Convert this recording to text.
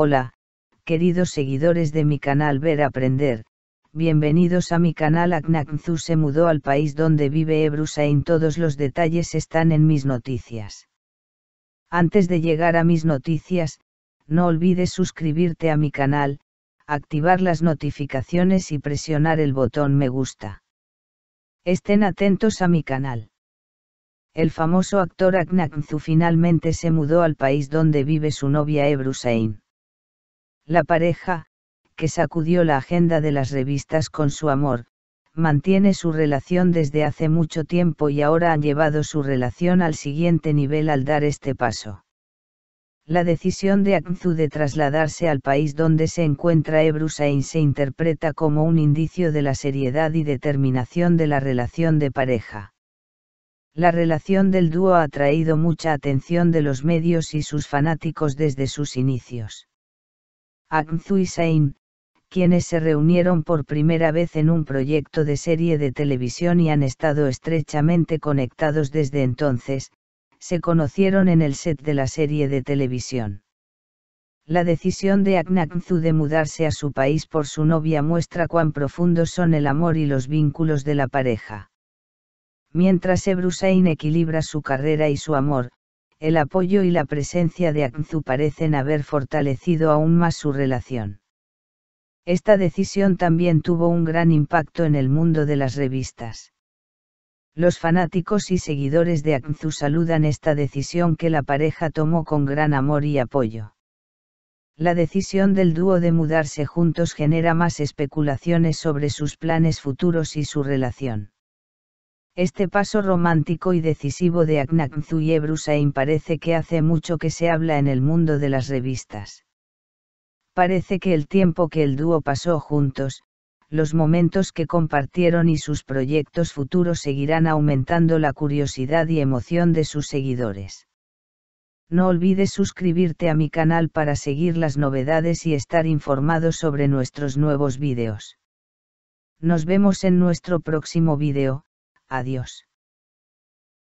Hola, queridos seguidores de mi canal Ver Aprender, bienvenidos a mi canal Aknaknzu se mudó al país donde vive Ebrusain. Todos los detalles están en mis noticias. Antes de llegar a mis noticias, no olvides suscribirte a mi canal, activar las notificaciones y presionar el botón me gusta. Estén atentos a mi canal el famoso actor Aknaknzu finalmente se mudó al país donde vive su novia Ebrusain. La pareja, que sacudió la agenda de las revistas con su amor, mantiene su relación desde hace mucho tiempo y ahora han llevado su relación al siguiente nivel al dar este paso. La decisión de Akzu de trasladarse al país donde se encuentra Ebrusain se interpreta como un indicio de la seriedad y determinación de la relación de pareja. La relación del dúo ha atraído mucha atención de los medios y sus fanáticos desde sus inicios. Agnzu y quienes se reunieron por primera vez en un proyecto de serie de televisión y han estado estrechamente conectados desde entonces, se conocieron en el set de la serie de televisión. La decisión de Agnzu de mudarse a su país por su novia muestra cuán profundos son el amor y los vínculos de la pareja. Mientras Ebrusain equilibra su carrera y su amor, el apoyo y la presencia de Aknzu parecen haber fortalecido aún más su relación. Esta decisión también tuvo un gran impacto en el mundo de las revistas. Los fanáticos y seguidores de Akzu saludan esta decisión que la pareja tomó con gran amor y apoyo. La decisión del dúo de mudarse juntos genera más especulaciones sobre sus planes futuros y su relación. Este paso romántico y decisivo de Aknaknzu y Ebrusain parece que hace mucho que se habla en el mundo de las revistas. Parece que el tiempo que el dúo pasó juntos, los momentos que compartieron y sus proyectos futuros seguirán aumentando la curiosidad y emoción de sus seguidores. No olvides suscribirte a mi canal para seguir las novedades y estar informado sobre nuestros nuevos vídeos. Nos vemos en nuestro próximo vídeo Adiós.